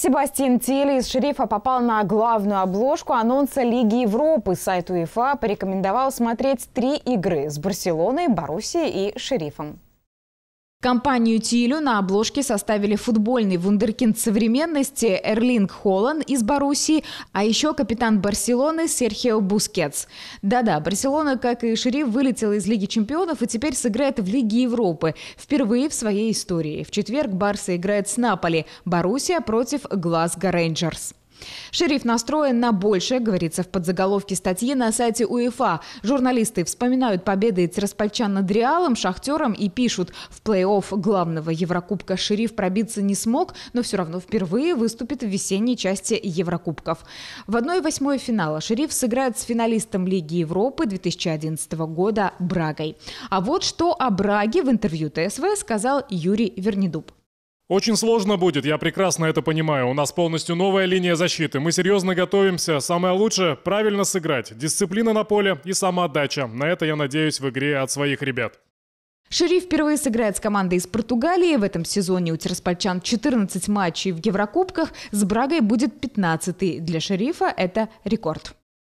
Себастьян Тели из «Шерифа» попал на главную обложку анонса Лиги Европы. Сайт УЕФА порекомендовал смотреть три игры с «Барселоной», «Боруссией» и «Шерифом». Компанию Тилю на обложке составили футбольный вундеркинд современности Эрлинг Холланд из Боруссии, а еще капитан Барселоны Серхио Бускетс. Да-да, Барселона, как и Шериф, вылетела из Лиги чемпионов и теперь сыграет в Лиге Европы. Впервые в своей истории. В четверг Барса играет с Наполи. Боруссия против Глазго Рейнджерс. Шериф настроен на большее, говорится в подзаголовке статьи на сайте УЕФА. Журналисты вспоминают победы Тираспольчан над Реалом, Шахтером и пишут, в плей-офф главного Еврокубка Шериф пробиться не смог, но все равно впервые выступит в весенней части Еврокубков. В 1-8 финала Шериф сыграет с финалистом Лиги Европы 2011 года Брагой. А вот что о Браге в интервью ТСВ сказал Юрий Вернедуб. Очень сложно будет, я прекрасно это понимаю. У нас полностью новая линия защиты. Мы серьезно готовимся. Самое лучшее – правильно сыграть. Дисциплина на поле и самоотдача. На это я надеюсь в игре от своих ребят. Шериф впервые сыграет с командой из Португалии. В этом сезоне у тираспольчан 14 матчей в Еврокубках. С Брагой будет 15 -й. Для Шерифа это рекорд.